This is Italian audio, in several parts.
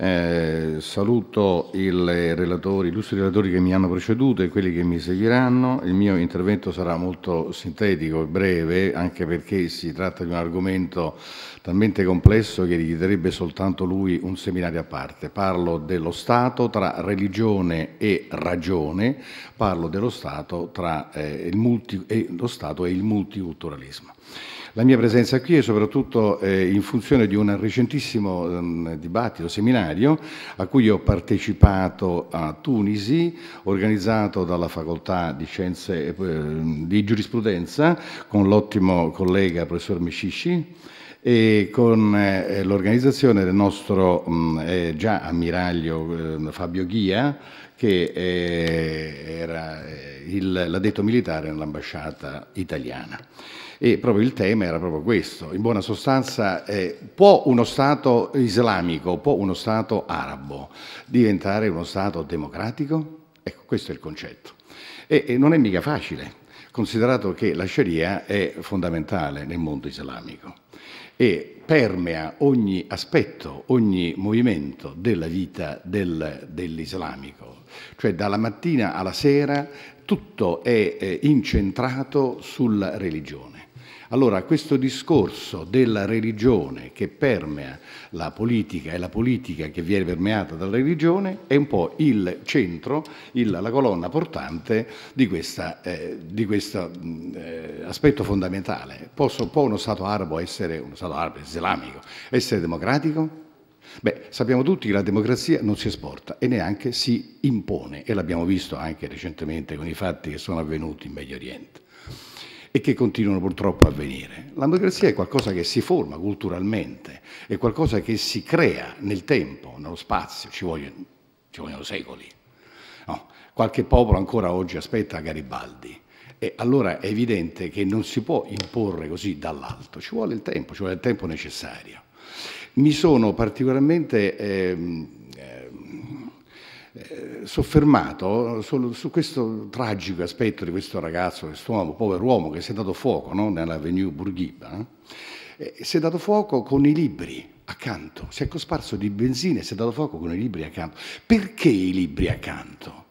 Eh, saluto i illustri relatori che mi hanno preceduto e quelli che mi seguiranno. Il mio intervento sarà molto sintetico e breve, anche perché si tratta di un argomento talmente complesso che richiederebbe soltanto lui un seminario a parte. Parlo dello Stato tra religione e ragione, parlo dello Stato, tra, eh, multi, eh, lo Stato e il multiculturalismo. La mia presenza qui è soprattutto eh, in funzione di un recentissimo um, dibattito, seminario, a cui ho partecipato a Tunisi, organizzato dalla Facoltà di Scienze eh, di Giurisprudenza con l'ottimo collega professor Mescisci e con eh, l'organizzazione del nostro eh, già ammiraglio eh, Fabio Ghia che eh, era eh, l'addetto militare nell'ambasciata italiana. E proprio il tema era proprio questo, in buona sostanza può uno Stato islamico, può uno Stato arabo diventare uno Stato democratico? Ecco, questo è il concetto. e, e non è mica facile, considerato che la Sharia è fondamentale nel mondo islamico e permea ogni aspetto, ogni movimento della vita del, dell'islamico. Cioè dalla mattina alla sera tutto è eh, incentrato sulla religione. Allora questo discorso della religione che permea la politica e la politica che viene permeata dalla religione è un po' il centro, il, la colonna portante di, questa, eh, di questo mm, eh, aspetto fondamentale. Posso, può uno Stato arabo essere uno Stato arabo islamico, essere democratico? Beh, sappiamo tutti che la democrazia non si esporta e neanche si impone e l'abbiamo visto anche recentemente con i fatti che sono avvenuti in Medio Oriente e che continuano purtroppo a avvenire. La democrazia è qualcosa che si forma culturalmente, è qualcosa che si crea nel tempo, nello spazio, ci vogliono, ci vogliono secoli. No, qualche popolo ancora oggi aspetta Garibaldi. E allora è evidente che non si può imporre così dall'alto, ci vuole il tempo, ci vuole il tempo necessario. Mi sono particolarmente eh, eh, soffermato su, su questo tragico aspetto di questo ragazzo, questo uomo, povero uomo che si è dato fuoco no? nell'avenue Bourguiba, no? Eh, eh, si è dato fuoco con i libri accanto, si è cosparso di benzina e si è dato fuoco con i libri accanto. Perché i libri accanto?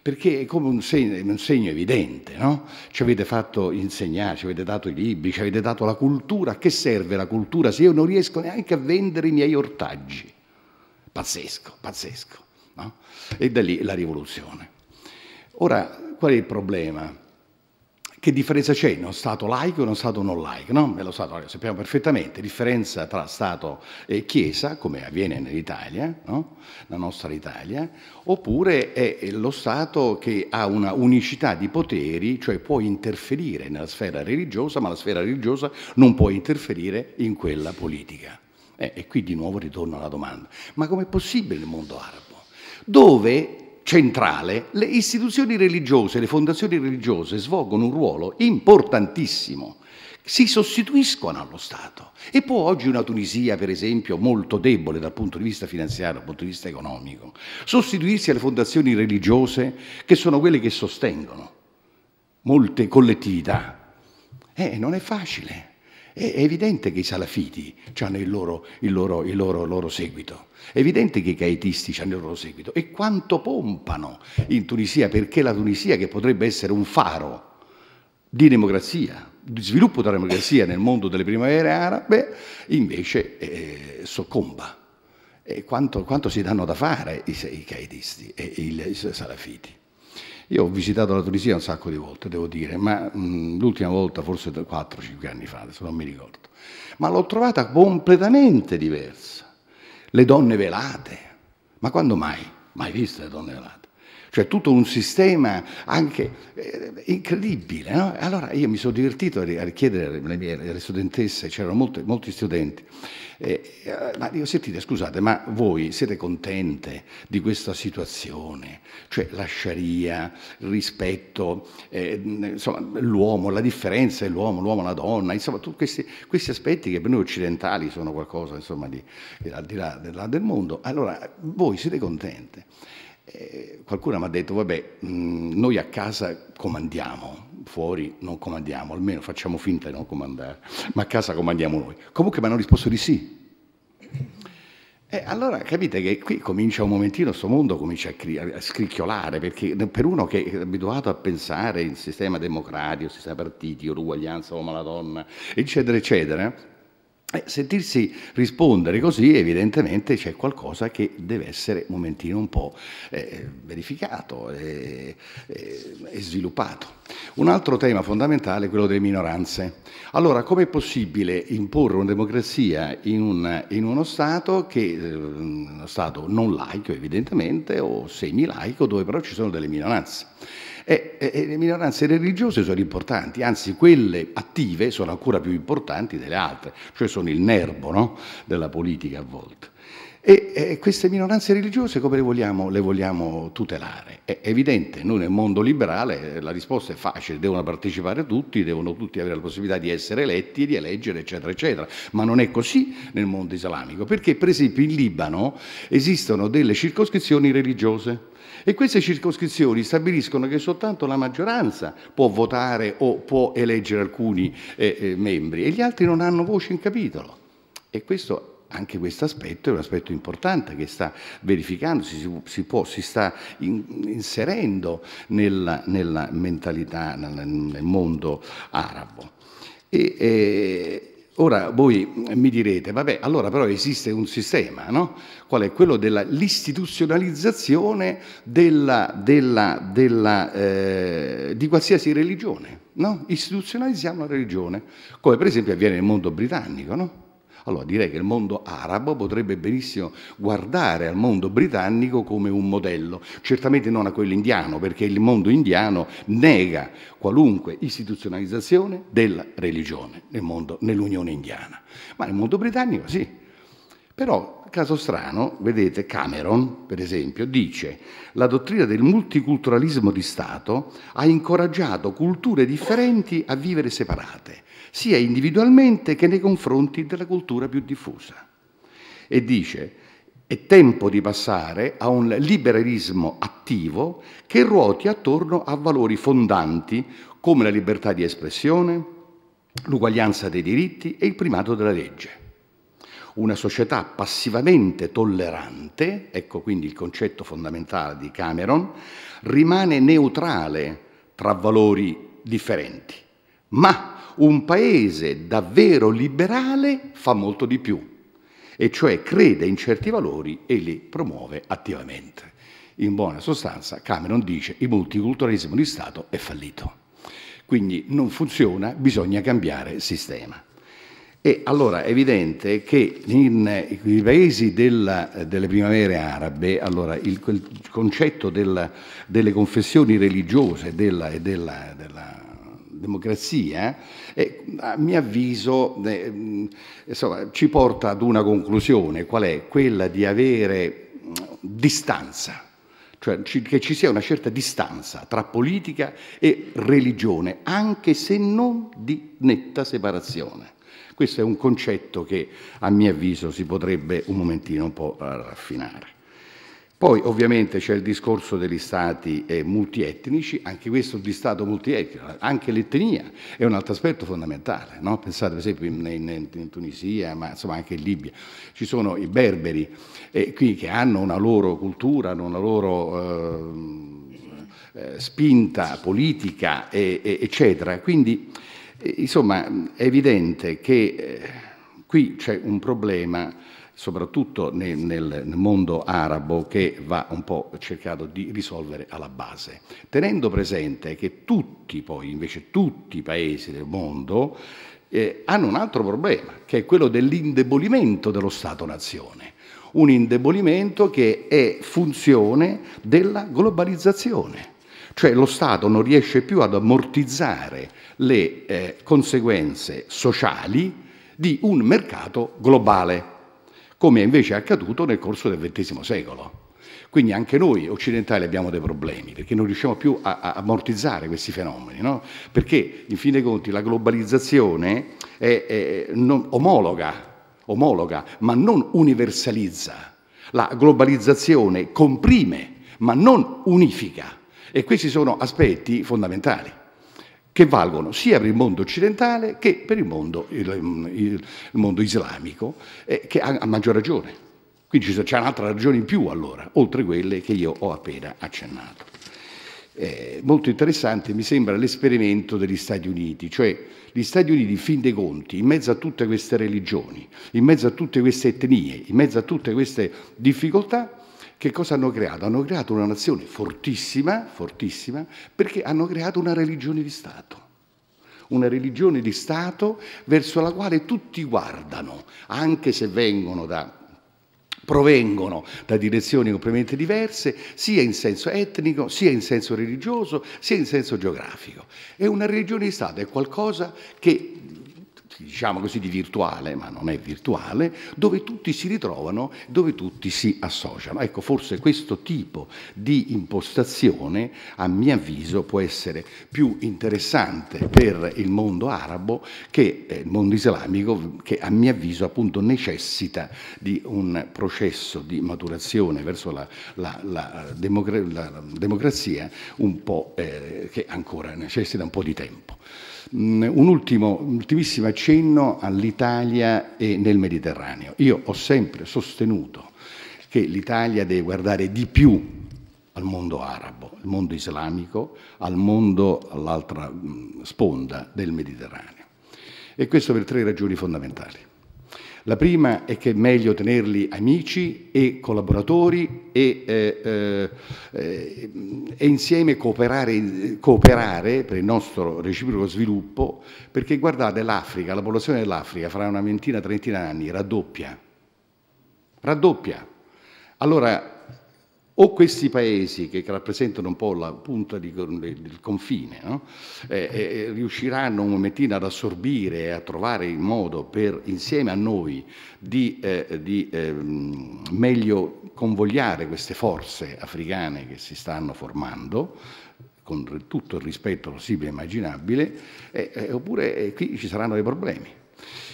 Perché è come un segno, un segno evidente, no? Ci avete fatto insegnare, ci avete dato i libri, ci avete dato la cultura. A che serve la cultura se io non riesco neanche a vendere i miei ortaggi? Pazzesco, pazzesco. No? E da lì la rivoluzione. Ora, qual è il problema? Che differenza c'è in uno Stato laico e uno Stato non laico? No? Nello Stato laico sappiamo perfettamente, differenza tra Stato e Chiesa, come avviene nell'Italia, no? la nostra Italia, oppure è lo Stato che ha una unicità di poteri, cioè può interferire nella sfera religiosa, ma la sfera religiosa non può interferire in quella politica. Eh, e qui di nuovo ritorno alla domanda, ma com'è possibile il mondo arabo? dove centrale le istituzioni religiose, le fondazioni religiose svolgono un ruolo importantissimo si sostituiscono allo Stato. E può oggi una Tunisia, per esempio, molto debole dal punto di vista finanziario, dal punto di vista economico, sostituirsi alle fondazioni religiose che sono quelle che sostengono molte collettività? Eh, non è facile. È, è evidente che i salafiti hanno il loro, il loro, il loro, loro seguito, è evidente che i caetisti hanno il loro seguito e quanto pompano in Tunisia perché la Tunisia che potrebbe essere un faro di democrazia, di sviluppo della democrazia nel mondo delle primavere arabe, invece eh, soccomba. Quanto, quanto, si danno da fare i, i caetisti e i salafiti? Io ho visitato la Tunisia un sacco di volte, devo dire, ma l'ultima volta forse 4-5 anni fa, adesso non mi ricordo. Ma l'ho trovata completamente diversa. Le donne velate. Ma quando mai? Mai viste le donne velate? cioè tutto un sistema anche eh, incredibile. No? Allora io mi sono divertito a chiedere alle, mie, alle studentesse, c'erano molti, molti studenti, eh, eh, ma dico sentite scusate, ma voi siete contente di questa situazione? Cioè la sharia, il rispetto, eh, insomma l'uomo, la differenza è l'uomo, l'uomo la donna, insomma tutti questi, questi, aspetti che per noi occidentali sono qualcosa insomma di, di là, di là, di là del mondo. Allora voi siete contente? Eh, qualcuno mi ha detto, vabbè, mh, noi a casa comandiamo, fuori non comandiamo, almeno facciamo finta di non comandare, ma a casa comandiamo noi. Comunque mi hanno risposto di sì. E eh, allora capite che qui comincia un momentino, questo mondo comincia a, a, scricchiolare, perché per uno che è abituato a pensare in sistema democratico, sistema partiti, uguaglianza uomo alla donna, eccetera, eccetera, eh, sentirsi rispondere così evidentemente c'è qualcosa che deve essere un momentino un po' eh, verificato e eh, eh, sviluppato. Un altro tema fondamentale è quello delle minoranze. Allora, com'è possibile imporre una democrazia in, un, in uno Stato che eh, uno Stato non laico evidentemente o semi laico dove però ci sono delle minoranze? E, e, le minoranze religiose sono importanti, anzi quelle attive sono ancora più importanti delle altre, cioè sono il nervo no? della politica a volte. E, e queste minoranze religiose come le vogliamo, le vogliamo, tutelare? È evidente, noi nel mondo liberale la risposta è facile, devono partecipare tutti, devono tutti avere la possibilità di essere eletti e di eleggere, eccetera, eccetera, ma non è così nel mondo islamico, perché per esempio in Libano esistono delle circoscrizioni religiose. E queste circoscrizioni stabiliscono che soltanto la maggioranza può votare o può eleggere alcuni eh, eh, membri e gli altri non hanno voce in capitolo. E questo anche questo aspetto è un aspetto importante che sta verificandosi, si, si, può, si sta in, inserendo nella, nella mentalità, nel, nel, mondo arabo. E, e, Ora voi mi direte, vabbè, allora però esiste un sistema, no? Qual è quello dell'istituzionalizzazione eh, di qualsiasi religione, no? Istituzionalizziamo la religione, come per esempio avviene nel mondo britannico, no? Allora direi che il mondo arabo potrebbe benissimo guardare al mondo britannico come un modello, certamente non a quello indiano, perché il mondo indiano nega qualunque istituzionalizzazione della religione nel mondo, nell'Unione indiana. Ma nel mondo britannico sì. Però, caso strano, vedete, Cameron, per esempio, dice la dottrina del multiculturalismo di Stato ha incoraggiato culture differenti a vivere separate sia individualmente che nei confronti della cultura più diffusa. E dice, è tempo di passare a un liberalismo attivo che ruoti attorno a valori fondanti come la libertà di espressione, l'uguaglianza dei diritti e il primato della legge una società passivamente tollerante, ecco quindi il concetto fondamentale di Cameron, rimane neutrale tra valori differenti ma un paese davvero liberale fa molto di più, e cioè crede in certi valori e li promuove attivamente. In buona sostanza Cameron dice che il multiculturalismo di Stato è fallito. Quindi non funziona, bisogna cambiare sistema. E allora è evidente che in nei paesi della, delle primavere arabe, allora il, il concetto della, delle confessioni religiose e della, della democrazia, eh, e, a mio avviso eh, insomma, ci porta ad una conclusione, qual è? Quella di avere distanza, cioè che ci sia una certa distanza tra politica e religione, anche se non di netta separazione. Questo è un concetto che a mio avviso si potrebbe un momentino un po' raffinare. Poi ovviamente c'è il discorso degli stati eh, multietnici, anche questo di stato multietnico, anche l'etnia è un altro aspetto fondamentale, no? pensate per esempio in, in, in, Tunisia, ma insomma anche in Libia, ci sono i berberi eh, qui che hanno una loro cultura, hanno una loro eh, eh spinta politica, e, e, eccetera. Quindi eh, insomma è evidente che eh, qui c'è un problema soprattutto nel, nel, mondo arabo che va un po' cercato di risolvere alla base, tenendo presente che tutti poi, invece tutti i paesi del mondo eh, hanno un altro problema, che è quello dell'indebolimento dello Stato-nazione, un indebolimento che è funzione della globalizzazione cioè lo Stato non riesce più ad ammortizzare le eh, conseguenze sociali di un mercato globale come invece è accaduto nel corso del XX secolo. Quindi anche noi occidentali abbiamo dei problemi perché non riusciamo più a, a ammortizzare questi fenomeni, no? perché in fin dei conti la globalizzazione è, è, non, omologa, omologa, ma non universalizza. La globalizzazione comprime, ma non unifica. E questi sono aspetti fondamentali che valgono sia per il mondo occidentale che per il mondo, il, il mondo islamico, eh, che ha, ha maggior ragione. Quindi c'è un'altra ragione in più allora, oltre quelle che io ho appena accennato. Eh, molto interessante mi sembra l'esperimento degli Stati Uniti, cioè gli Stati Uniti, in fin dei conti, in mezzo a tutte queste religioni, in mezzo a tutte queste etnie, in mezzo a tutte queste difficoltà, che cosa hanno creato? Hanno creato una nazione fortissima, fortissima, perché hanno creato una religione di Stato. Una religione di Stato verso la quale tutti guardano, anche se vengono da provengono da direzioni completamente diverse, sia in senso etnico, sia in senso religioso, sia in senso geografico. E una religione di Stato, è qualcosa che diciamo così, di virtuale, ma non è virtuale, dove tutti si ritrovano, dove tutti si associano. Ecco, forse questo tipo di impostazione, a mio avviso, può essere più interessante per il mondo arabo che eh, il mondo islamico, che a mio avviso appunto necessita di un processo di maturazione verso la, la, la, democra la democrazia un po' eh, che ancora necessita un po' di tempo. Mm, un ultimo, ultimissimo accenno all'Italia e nel Mediterraneo. Io ho sempre sostenuto che l'Italia deve guardare di più al mondo arabo, al mondo islamico, al mondo all'altra mm, sponda del Mediterraneo. E questo per tre ragioni fondamentali. La prima è che è meglio tenerli amici e collaboratori e, eh, eh, eh, e insieme cooperare, cooperare, per il nostro reciproco sviluppo, perché guardate l'Africa, la popolazione dell'Africa fra una ventina, trentina d'anni raddoppia, raddoppia. Allora o questi paesi che rappresentano un po' la punta del confine no? Eh, eh, eh, riusciranno un momentino ad assorbire e a trovare il modo per insieme a noi di, eh, di ehm, meglio convogliare queste forze africane che si stanno formando con tutto il rispetto possibile e immaginabile, eh, eh, oppure qui ci saranno dei problemi.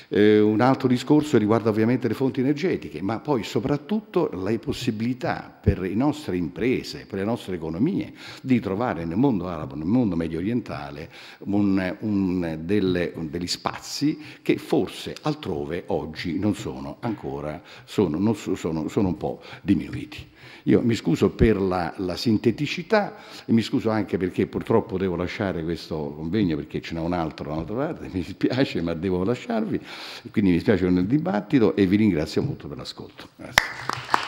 Eh, un altro discorso riguarda ovviamente le fonti energetiche, ma poi soprattutto le possibilità per le nostre imprese, per le nostre economie, di trovare nel mondo arabo, nel mondo medio orientale, un, un, delle, un, degli spazi che forse altrove oggi non sono ancora, sono, non sono, sono un po' diminuiti. Io mi scuso per la, la, sinteticità e mi scuso anche perché purtroppo devo lasciare questo convegno perché ce n'è un altro da un'altra parte, mi dispiace ma devo lasciare lasciarvi, quindi mi spiace con il dibattito e vi ringrazio molto per l'ascolto. Grazie.